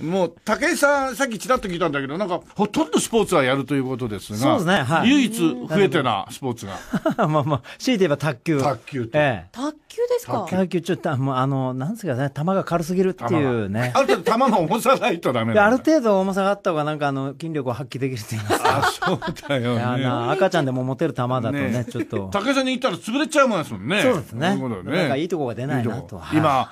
もう武井さん、さっきちらっと聞いたんだけど、なんかほとんどスポーツはやるということですが、そうですね、はい、唯一増えてな、スポーツが。まあまあ、強いて言えば卓球。卓球と、ええ、卓球ですか卓球、ちょっと、もうあの、なんですかね、球が軽すぎるっていうね。ある程度、球の重さないとだめ、ね、ある程度、重さがあった方が、なんかあの筋力を発揮できるって言いますあ、そうだよね。赤ちゃんでも持てる球だとね、ねちょっと。武井さんに行ったら潰れちゃうもんですもんね。そうですね。いいねなんかいいとこが出ないなと。いい今、